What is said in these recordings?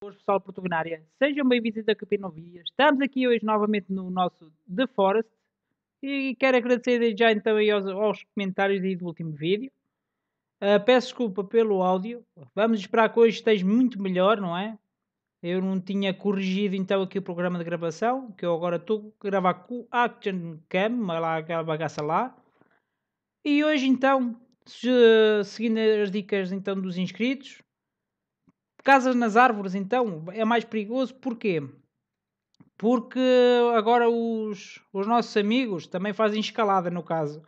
pessoal Portuguinária, sejam bem-vindos a Capinovia. Estamos aqui hoje novamente no nosso The Forest e quero agradecer já então aos, aos, comentários aí do último vídeo. Uh, peço desculpa pelo áudio, vamos esperar que hoje esteja muito melhor, não é? Eu não tinha corrigido então aqui o programa de gravação, que eu agora estou a gravar com o Action Cam, lá, aquela bagaça lá. E hoje então, seguindo as dicas então dos inscritos, casas nas árvores então é mais perigoso, porquê? Porque agora os, os nossos amigos também fazem escalada no caso.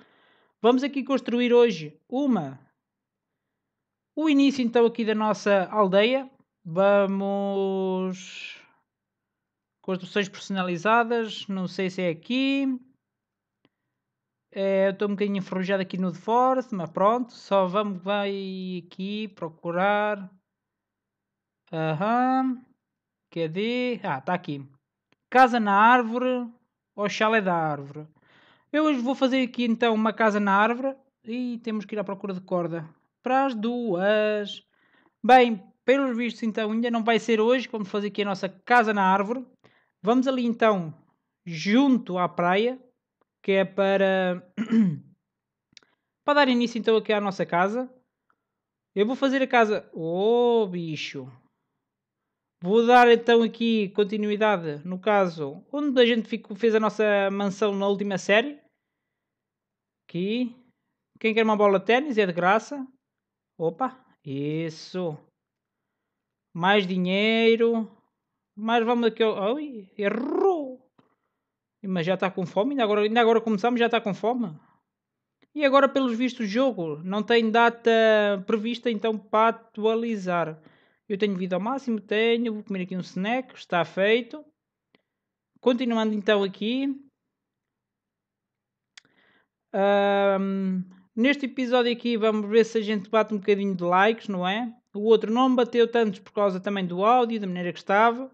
Vamos aqui construir hoje uma. O início então aqui da nossa aldeia, Vamos. Construções personalizadas. Não sei se é aqui. É, eu estou um bocadinho enferrujado aqui no The Force, mas pronto. Só vamos vai aqui procurar. Aham. Uhum. de Ah, está aqui. Casa na árvore ou chalé da árvore. Eu hoje vou fazer aqui então uma casa na árvore e temos que ir à procura de corda. Para as duas. Bem, pelos vistos, então, ainda não vai ser hoje vamos fazer aqui a nossa casa na árvore. Vamos ali, então, junto à praia, que é para... para dar início, então, aqui à nossa casa. Eu vou fazer a casa... Oh, bicho! Vou dar, então, aqui continuidade, no caso, onde a gente ficou, fez a nossa mansão na última série. Aqui. Quem quer uma bola de ténis é de graça. Opa, isso mais dinheiro. Mas vamos aqui. Ao... Ai, errou! Mas já está com fome? Ainda agora, ainda agora começamos, já está com fome? E agora, pelos vistos, o jogo não tem data prevista então para atualizar. Eu tenho vida ao máximo, tenho. Vou comer aqui um snack, está feito. Continuando então aqui. Um, neste episódio aqui vamos ver se a gente bate um bocadinho de likes, não é? O outro não me bateu tanto por causa também do áudio, da maneira que estava.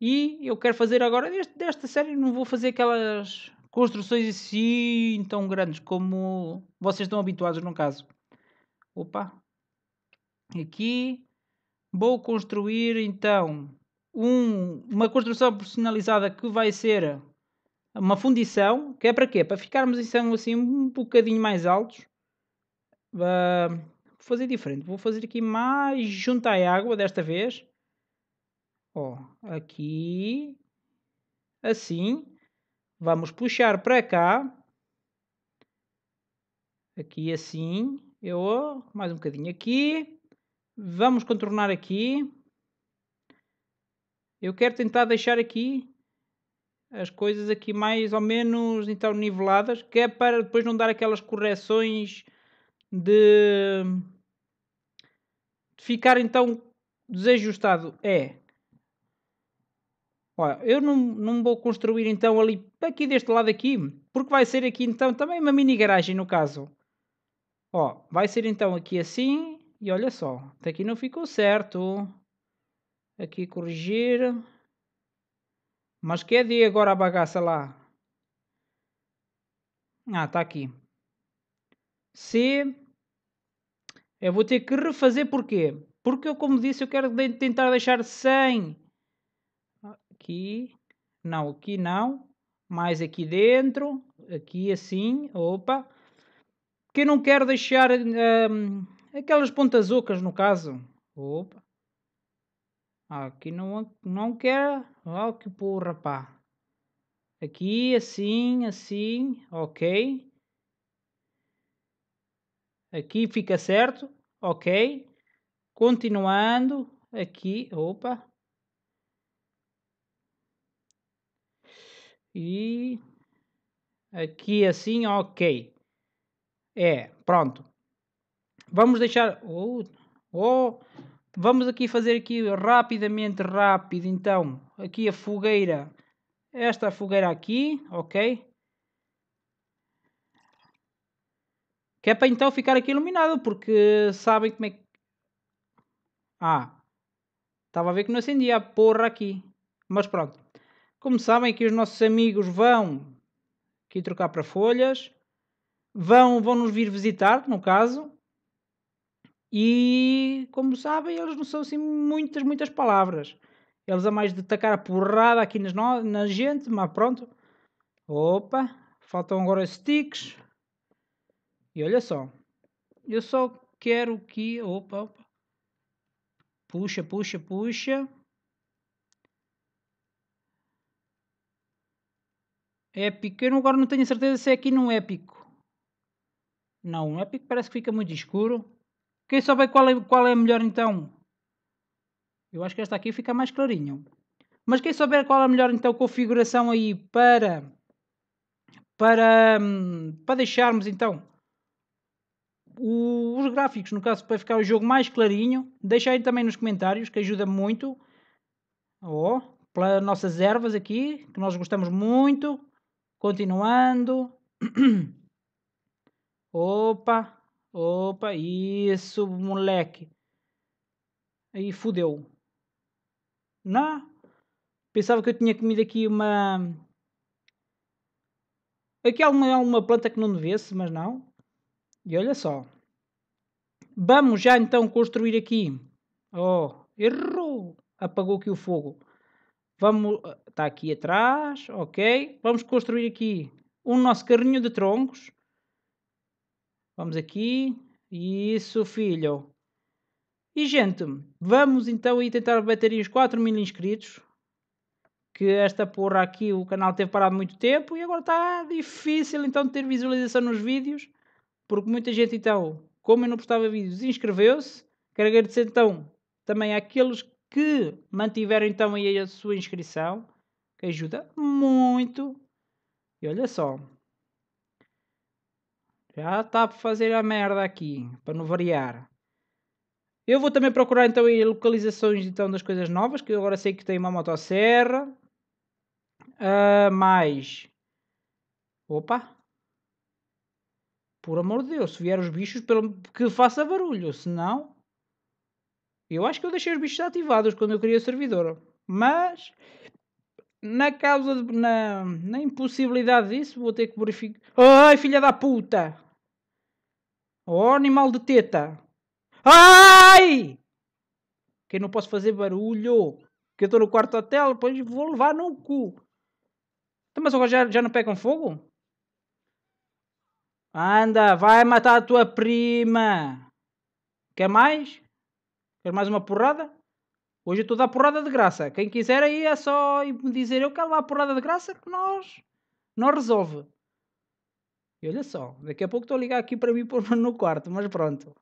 E eu quero fazer agora, deste, desta série, não vou fazer aquelas construções assim tão grandes como vocês estão habituados, no caso. Opa! Aqui vou construir então um, uma construção personalizada que vai ser uma fundição, que é para quê? Para ficarmos então, assim um bocadinho mais altos. Uh, vou fazer diferente. Vou fazer aqui mais junto à água desta vez. Ó, aqui. Assim. Vamos puxar para cá. Aqui assim. Eu, mais um bocadinho aqui. Vamos contornar aqui. Eu quero tentar deixar aqui as coisas aqui mais ou menos então niveladas, que é para depois não dar aquelas correções de, de ficar então desajustado é. Olha, eu não, não vou construir então ali, aqui deste lado aqui, porque vai ser aqui então também uma mini garagem no caso. Ó, vai ser então aqui assim, e olha só, até aqui não ficou certo. Aqui corrigir. Mas que é de agora a bagaça lá? Ah, está aqui. C. Eu vou ter que refazer porquê? Porque eu, como disse, eu quero de tentar deixar 100. Aqui. Não, aqui não. Mais aqui dentro. Aqui assim. Opa. Que eu não quero deixar hum, aquelas pontas ocas, no caso. Opa. Aqui não, não quero. Oh, que porra, pá. Aqui, assim, assim. Ok. Aqui fica certo, ok. Continuando, aqui, opa. E aqui assim, ok. É, pronto. Vamos deixar... Oh, oh, vamos aqui fazer aqui rapidamente, rápido, então. Aqui a fogueira. Esta fogueira aqui, ok. Que é para então ficar aqui iluminado, porque sabem como é que... Ah, estava a ver que não acendia a porra aqui. Mas pronto. Como sabem que os nossos amigos vão aqui trocar para folhas. Vão, vão nos vir visitar, no caso. E, como sabem, eles não são assim muitas, muitas palavras. Eles a mais de tacar a porrada aqui nas no... na gente, mas pronto. Opa, faltam agora sticks. E olha só, eu só quero que. Opa, opa. Puxa, puxa, puxa. Épico. Eu agora não tenho certeza se é aqui num épico. Não, é épico parece que fica muito escuro. Quem sabe qual é, qual é melhor então? Eu acho que esta aqui fica mais clarinho. Mas quem souber qual é a melhor então configuração aí para para hum, para deixarmos então o, os gráficos, no caso, para ficar o jogo mais clarinho. Deixa aí também nos comentários, que ajuda muito. Oh, pelas nossas ervas aqui, que nós gostamos muito. Continuando. opa, opa, isso, moleque. Aí fudeu. Não? Pensava que eu tinha comido aqui uma... Aqui há uma, uma planta que não devesse, mas não. E olha só. Vamos já então construir aqui. Oh, errou! Apagou aqui o fogo. Vamos, está aqui atrás, ok. Vamos construir aqui o nosso carrinho de troncos. Vamos aqui. Isso, filho. E, gente, vamos então aí tentar bater os 4 mil inscritos. Que esta porra aqui, o canal teve parado muito tempo e agora está difícil então ter visualização nos vídeos porque muita gente então, como eu não postava vídeos, inscreveu-se. Quero agradecer então também àqueles que mantiveram então aí a sua inscrição, que ajuda muito. E olha só, já está para fazer a merda aqui, para não variar. Eu vou também procurar então aí localizações então das coisas novas, que eu agora sei que tem uma motosserra. Uh, mais... Opa! Por amor de Deus, se vier os bichos, pelo que faça barulho. senão Eu acho que eu deixei os bichos ativados quando eu queria o servidor. Mas. Na causa de. Na, na impossibilidade disso, vou ter que verificar. Ai, filha da puta! Oh, animal de teta! Ai! Que eu não posso fazer barulho. Que eu estou no quarto hotel, depois vou levar no cu. Então, mas agora já, já não pegam fogo? Anda, vai matar a tua prima. Quer mais? Quer mais uma porrada? Hoje eu estou a dar porrada de graça. Quem quiser aí é só me dizer eu quero lá a porrada de graça que nós. Não resolve. E olha só, daqui a pouco estou a ligar aqui para mim pôr no quarto, mas pronto.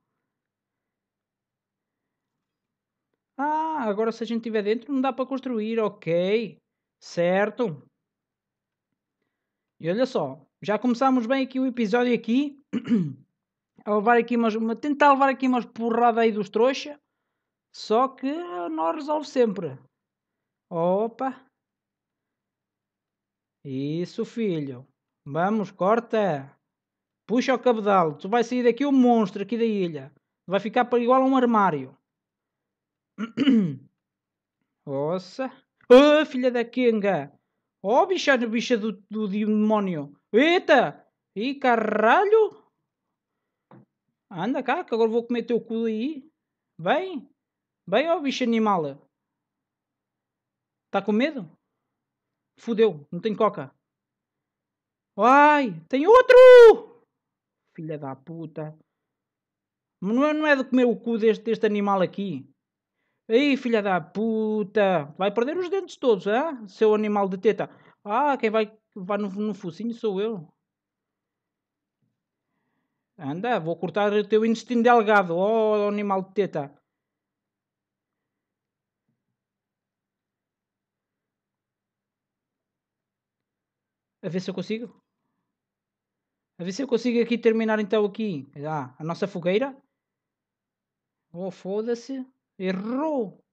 Ah, agora se a gente estiver dentro não dá para construir, ok. Certo. E olha só, já começámos bem aqui o episódio aqui. a levar aqui umas, tentar levar aqui umas porrada aí dos trouxa. Só que não resolve sempre. Opa. Isso, filho. Vamos, corta. Puxa o cabedal. Tu vai sair daqui um monstro aqui da ilha. Vai ficar igual a um armário. Nossa. Oh, filha da Kinga. Oh, bicha, bicha do, do demónio. Eita! Ih, caralho! Anda cá, que agora vou comer teu cu aí. Vem! Vem, ó oh, bicho animal. Tá com medo? Fudeu, não tem coca. Ai, tem outro! Filha da puta. Não é, não é de comer o cu deste, deste animal aqui. Ei, filha da puta! Vai perder os dentes todos, hein? Seu animal de teta. Ah, quem vai, vai no, no focinho sou eu. Anda, vou cortar o teu intestino delgado, ó oh, animal de teta. A ver se eu consigo. A ver se eu consigo aqui terminar então aqui. Ah, a nossa fogueira. Oh, foda-se. Errou.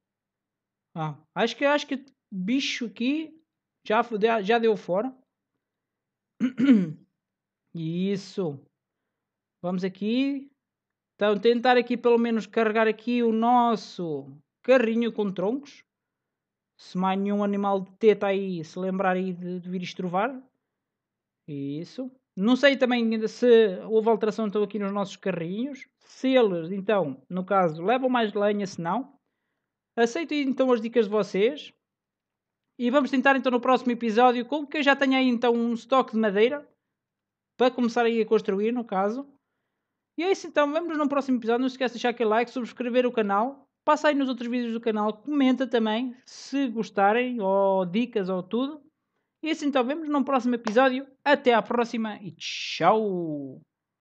Ah, acho que acho que bicho aqui já, já deu fora. Isso. Vamos aqui. Então, tentar aqui pelo menos carregar aqui o nosso carrinho com troncos. Se mais nenhum animal de teta aí se lembrar aí de, de vir estrovar. Isso. Não sei também ainda se houve alteração então aqui nos nossos carrinhos. Se eles, então, no caso, levam mais lenha, se não. Aceito então as dicas de vocês. E vamos tentar então no próximo episódio, com que eu já tenho aí então um estoque de madeira. Para começar aí a construir, no caso. E é isso então, vamos no próximo episódio. Não se esqueça de deixar aquele like, subscrever o canal. Passa aí nos outros vídeos do canal, comenta também se gostarem, ou dicas, ou tudo. E assim então vemos num próximo episódio. Até à próxima e tchau!